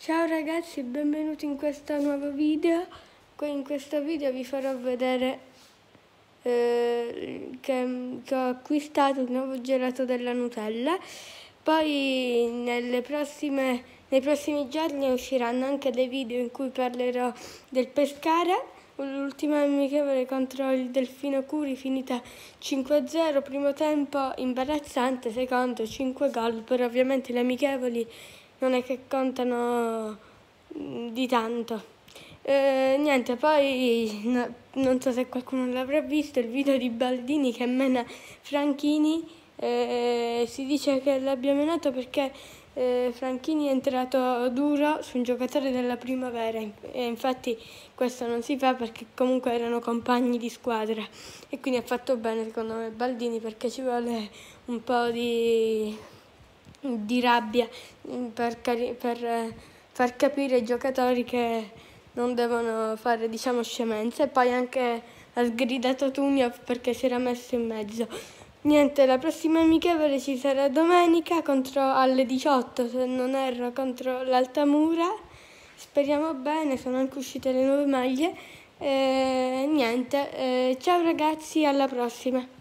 Ciao ragazzi e benvenuti in questo nuovo video. In questo video vi farò vedere eh, che, che, ho acquistato il nuovo gelato della Nutella. Poi prossime, nei prossimi giorni usciranno anche dei video in cui parlerò del pescare. L'ultima amichevole contro il Delfino Curi finita 5-0, primo tempo imbarazzante, secondo 5 gol, però ovviamente le amichevoli non è che contano mm, di tanto. Eh, niente, poi no, non so se qualcuno l'avrà visto il video di Baldini che mena Franchini. Eh, si dice che l'abbia menato perché eh, Franchini è entrato duro su un giocatore della primavera e infatti questo non si fa perché comunque erano compagni di squadra e quindi ha fatto bene secondo me Baldini perché ci vuole un po' di di rabbia mm, per, per eh, far capire ai giocatori che non devono fare diciamo scemenze e poi anche ha sgridato Tunio perché si era messo in mezzo. Niente, la prossima amichevole ci sarà domenica contro, alle 18 se non erro contro l'Altamura. Speriamo bene, sono anche uscite le nuove maglie. E, eh, niente, e, eh, ciao ragazzi, alla prossima.